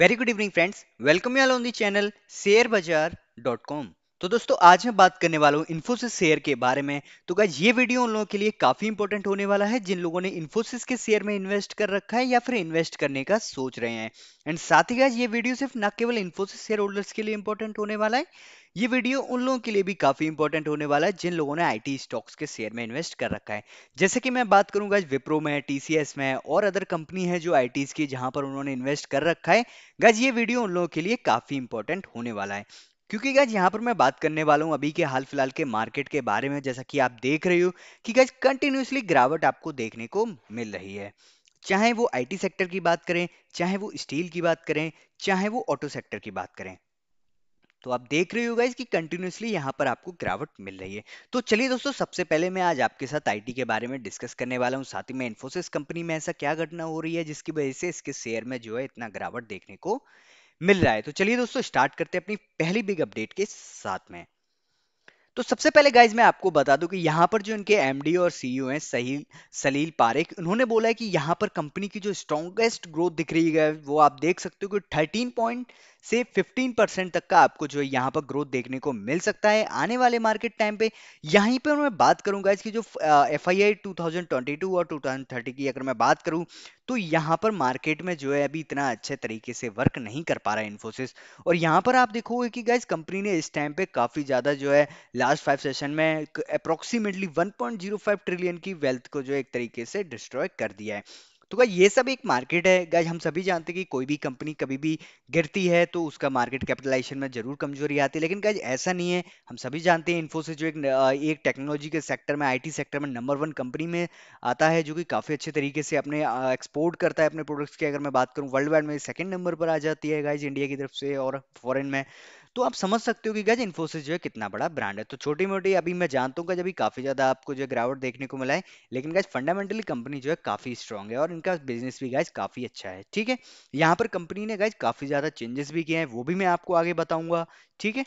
very good evening friends welcome you all on the channel share Bazaar dot com तो दोस्तों आज मैं बात करने वाला हूँ इन्फोसिस शेयर के बारे में तो गाइज ये वीडियो उन लोगों के लिए काफी इंपॉर्टेंट होने वाला है जिन लोगों ने इन्फोसिस के शेयर में इन्वेस्ट कर रखा है या फिर इन्वेस्ट करने का सोच रहे हैं एंड साथ ही गाइज ये वीडियो सिर्फ न केवल इन्फोसिस शेयर होल्डर्स के लिए इंपॉर्टेंट होने वाला है ये वीडियो उन लोगों के लिए भी काफी इंपॉर्टेंट होने वाला है जिन लोगों ने आईटी स्टॉक्स के शेयर में इन्वेस्ट कर रखा है जैसे कि मैं बात करूंगा विप्रो में टीसीएस में और अदर कंपनी है जो आई की जहां पर उन्होंने इन्वेस्ट कर रखा है गज ये वीडियो उन लोगों के लिए काफी इंपॉर्टेंट होने वाला है क्योंकि गज यहाँ पर मैं बात करने वाला हूँ अभी के हाल फिलहाल के मार्केट के बारे में जैसा कि आप देख रहे हो कि गज कंटिन्यूसली गिरावट आपको देखने को मिल रही है चाहे वो आईटी सेक्टर की बात करें चाहे वो स्टील की बात करें चाहे वो ऑटो सेक्टर की बात करें तो आप देख रहे हो गाइज कि कंटिन्यूसली यहाँ पर आपको गिरावट मिल रही है तो चलिए दोस्तों सबसे पहले मैं आज आपके साथ आईटी के बारे में डिस्कस करने वाला हूँ साथ ही में इन्फोसिस कंपनी में ऐसा क्या घटना हो रही है जिसकी वजह से इसके शेयर में जो है इतना गिरावट देखने को मिल रहा है तो चलिए दोस्तों स्टार्ट करते हैं अपनी पहली बिग अपडेट के साथ में तो सबसे पहले गाइज मैं आपको बता दूं कि यहाँ पर जो इनके एमडी और सीईओ e हैं सही सलील पारेख उन्होंने बोला है कि यहाँ पर कंपनी की जो स्ट्रॉन्गेस्ट ग्रोथ दिख रही है वो आप देख सकते हो कि थर्टीन से 15 परसेंट तक का आपको जो है यहाँ पर ग्रोथ देखने को मिल सकता है आने वाले मार्केट टाइम पे यहीं पर मैं बात करूंगा इसकी जो एफ आई आई और 2030 की अगर मैं बात करूँ तो यहाँ पर मार्केट में जो है अभी इतना अच्छे तरीके से वर्क नहीं कर पा रहा है इन्फोसिस और यहाँ पर आप देखोगे कि गाइज कंपनी ने इस टाइम पे काफ़ी ज़्यादा जो है लास्ट फाइव सेशन में अप्रोक्सीमेटली 1.05 ट्रिलियन की वेल्थ को जो एक तरीके से डिस्ट्रॉय कर दिया है तो गाइज ये सब एक मार्केट है गाइज हम सभी जानते हैं कि कोई भी कंपनी कभी भी गिरती है तो उसका मार्केट कैपिटलाइजेशन में जरूर कमजोरी आती है लेकिन गाइज ऐसा नहीं है हम सभी जानते हैं इन्फोसिस जो एक एक टेक्नोलॉजी के सेक्टर में आईटी सेक्टर में नंबर वन कंपनी में आता है जो कि काफ़ी अच्छे तरीके से अपने एक्सपोर्ट करता है अपने प्रोडक्ट्स की अगर मैं बात करूँ वर्ल्ड वाइड में सेकेंड नंबर पर आ जाती है गाइज इंडिया की तरफ से और फॉरन में तो आप समझ सकते हो कि गैज इन्फोसिस जो है कितना बड़ा ब्रांड है तो छोटी मोटी अभी मैं जानता हूँ अभी काफी ज्यादा आपको जो गिरावट देखने को मिला है लेकिन गैज फंडामेंटली कंपनी जो है काफी स्ट्रॉन्ग है और इनका बिजनेस भी गैज काफी अच्छा है ठीक है यहाँ पर कंपनी ने गैज काफी ज्यादा चेंजेस भी किए हैं वो भी मैं आपको आगे बताऊंगा ठीक है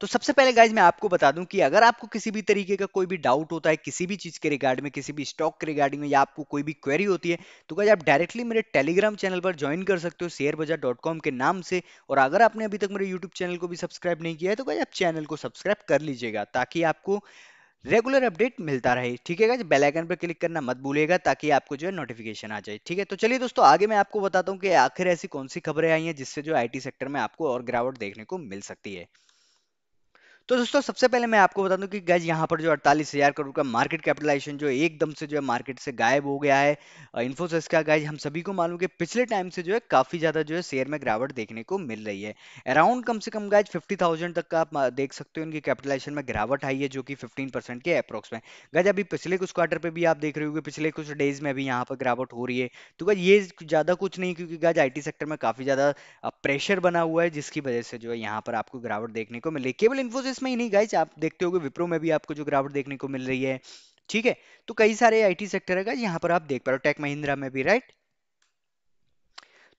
तो सबसे पहले गाइज मैं आपको बता दूं कि अगर आपको किसी भी तरीके का कोई भी डाउट होता है किसी भी चीज के रिगार्ड में किसी भी स्टॉक के रिगार्डिंग में या आपको कोई भी क्वेरी होती है तो गाइज आप डायरेक्टली मेरे टेलीग्राम चैनल पर ज्वाइन कर सकते हो शेयर बजार डॉट कॉम के नाम से और अगर आपने अभी तक मेरे यूट्यूब चैनल को भी सब्सक्राइब नहीं किया है तो गाइज आप चैनल को सब्सक्राइब कर लीजिएगा ताकि आपको रेगुलर अपडेट मिलता रहे ठीक है बेल आइकन पर क्लिक करना मत भूलेगा ताकि आपको जो है नोटिफिकेशन आ जाए ठीक है तो चलिए दोस्तों आगे मैं आपको बताता हूँ कि आखिर ऐसी कौन सी खबरें आई हैं जिससे जो आईटी सेक्टर में आपको और गिरावट देखने को मिल सकती है तो दोस्तों सबसे पहले मैं आपको बता दूं कि गैज यहाँ पर जो अड़तालीस हजार करोड़ का मार्केट कैपिटलाइजेशन जो एकदम से जो है मार्केट से गायब हो गया है इन्फोसिस का गैज हम सभी को मालूम कि पिछले टाइम से जो है काफी ज्यादा जो है शेयर में गिरावट देखने को मिल रही है अराउंड कम से कम गैज फिफ्टी थाउजेंड तक का आप देख सकते हो इनकी कैपिटलाइजेशन में गिरावट आई है जो कि फिफ्टीन परसेंट के अप्रोक्स में गैज अभी पिछले कुछ क्वार्टर पर भी आप देख रहे हो पिछले कुछ डेज में भी यहाँ पर गिरावट हो रही है तो गैज ये ज्यादा कुछ नहीं क्योंकि गैज आई सेक्टर में काफी ज्यादा प्रेशर बना हुआ है जिसकी वजह से जो है यहाँ पर आपको गिरावट देखने को है केवल इन्फोसिस प्रोसेस में ही नहीं गाइज आप देखते हो विप्रो में भी आपको जो गिरावट देखने को मिल रही है ठीक है तो कई सारे आईटी सेक्टर है यहां यहाँ पर आप देख पा रहे हो टेक महिंद्रा में भी राइट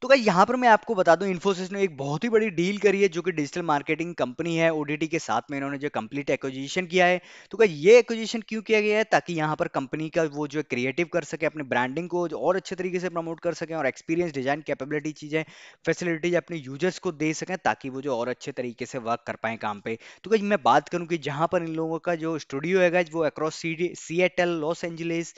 तो क्या यहाँ पर मैं आपको बता दूं इन्फोसिस ने एक बहुत ही बड़ी डील करी है जो कि डिजिटल मार्केटिंग कंपनी है ओडीटी के साथ में इन्होंने जो कंप्लीट एक्विजिशन किया है तो क्या ये एक्विजिशन क्यों किया गया है ताकि यहाँ पर कंपनी का वो जो क्रिएटिव कर सके अपने ब्रांडिंग को और अच्छे तरीके से प्रमोट कर सकें और एक्सपीरियंस डिजाइन कैपेबिलिटी चीज़ें फैसिलिटीज अपने यूजर्स को दे सकें ताकि वो जो और अच्छे तरीके से वर्क कर पाएँ काम पे तो क्या मैं बात करूँ कि जहाँ पर इन लोगों का जो स्टूडियो है वो अक्रॉस सी Seattle Los Angeles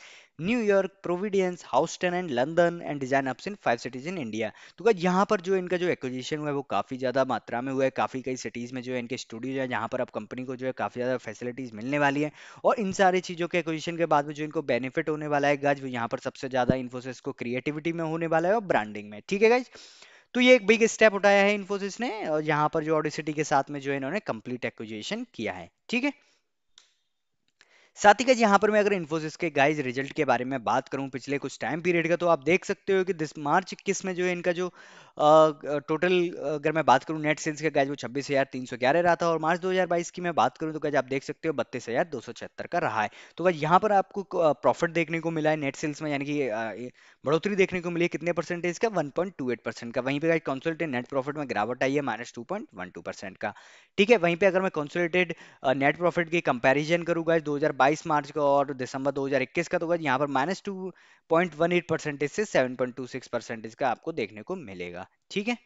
New York Providence Houston and London and design ups in five cities in India तो क्या यहाँ पर जो इनका जो एक्विजिशन हुआ है वो काफ़ी ज़्यादा मात्रा में हुआ है काफ़ी कई सिटीज़ में जो है इनके स्टूडियो है जहाँ पर अब कंपनी को जो है काफ़ी ज़्यादा फैसिलिटीज़ मिलने वाली है और इन सारी चीज़ों के एक्विजिशन के बाद में जो इनको बेनिफिट होने वाला है गज यहाँ पर सबसे ज़्यादा इन्फोसिस को क्रिएटिविटी में होने वाला है और ब्रांडिंग में ठीक है गज तो ये एक बिग स्टेप उठाया है इन्फोसिस ने और यहाँ पर जो ऑडिसिटी के साथ में जो है इन्होंने कंप्लीट एक्विजिशन किया है ठीक है साथ ही यहाँ पर मैं अगर इन्फोसिस के गाइज रिजल्ट के बारे में बात करूँ पिछले कुछ टाइम पीरियड का तो आप देख सकते हो कि दिस मार्च इक्कीस में जो है इनका जो टोटल अगर मैं बात करूँ नेट सेल्स का गाइज वो छब्बीस हज़ार तीन सौ ग्यारह रहा था और मार्च 2022 की मैं बात करूँ तो गाइज आप देख सकते हो बत्तीस हज़ार दो सौ छिहत्तर का रहा है तो गाइज यहाँ पर आपको प्रॉफिट देखने को मिला है नेट सेल्स में यानी कि बढ़ोतरी देखने को मिली है कितने परसेंटेज का one point two eight percent का वहीं पर गाइज नेट प्रॉफिट में गिरावट आई है minus two point one two percent का ठीक है वहीं पर अगर मैं कॉन्सोलेटेड नेट प्रॉफिट की कंपेरिजन करूँ गाइज दो हज़ार 22 मार्च का और दिसंबर 2021 का तो अगर यहाँ पर minus two point one eight percentage से seven point two six percentage का आपको देखने को मिलेगा ठीक है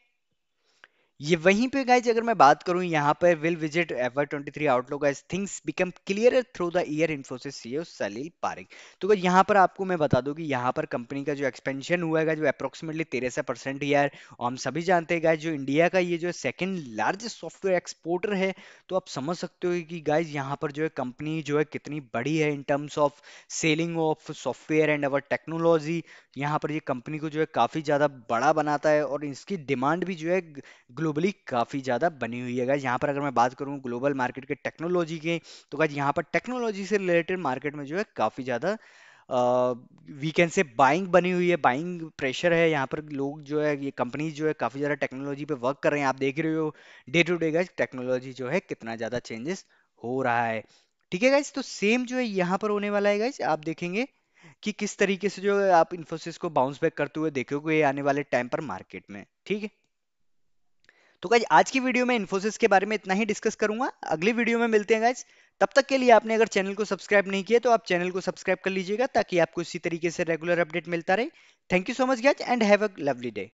ये वहीं पे गाइज अगर मैं बात करूं यहाँ पर will visit ever three outlook guys things become clear through the year Infosys CEO Salil Parekh तो गाइज यहाँ पर आपको मैं बता दूं कि यहाँ पर कंपनी का जो एक्सपेंशन हुआ है जो अप्रोक्सीमेटली तेरह सौ परसेंट ईयर और हम सभी जानते हैं गाइज जो इंडिया का ये जो सेकेंड लार्जेस्ट सॉफ्टवेयर एक्सपोर्टर है तो आप समझ सकते हो कि गाइज यहाँ पर जो है कंपनी जो है कितनी बड़ी है in terms of selling of software and our technology यहाँ पर ये कंपनी को जो है काफ़ी ज़्यादा बड़ा बनाता है और इसकी डिमांड भी जो है ग्लोबल ग्लोबली काफ़ी ज़्यादा बनी हुई है यहाँ पर अगर मैं बात करूँ ग्लोबल मार्केट के टेक्नोलॉजी के तो गाइज यहाँ पर टेक्नोलॉजी से रिलेटेड मार्केट में जो है काफ़ी ज़्यादा वी कैन से बाइंग बनी हुई है बाइंग प्रेशर है यहाँ पर लोग जो है ये कंपनीज जो है काफ़ी ज़्यादा टेक्नोलॉजी पे वर्क कर रहे हैं आप देख रहे हो day to day guys technology जो है कितना ज़्यादा चेंजेस हो रहा है ठीक है गाइज तो सेम जो है यहाँ पर होने वाला है गाइज आप देखेंगे कि किस तरीके से जो है आप इन्फोसिस को बाउंस बैक करते हुए देखोगे आने वाले टाइम पर मार्केट में ठीक है तो गाइज आज की वीडियो में इन्फोसिस के बारे में इतना ही डिस्कस करूंगा अगली वीडियो में मिलते हैं गाइज तब तक के लिए आपने अगर चैनल को सब्सक्राइब नहीं किया तो आप चैनल को सब्सक्राइब कर लीजिएगा ताकि आपको इसी तरीके से रेगुलर अपडेट मिलता रहे thank you so much guys and have a lovely day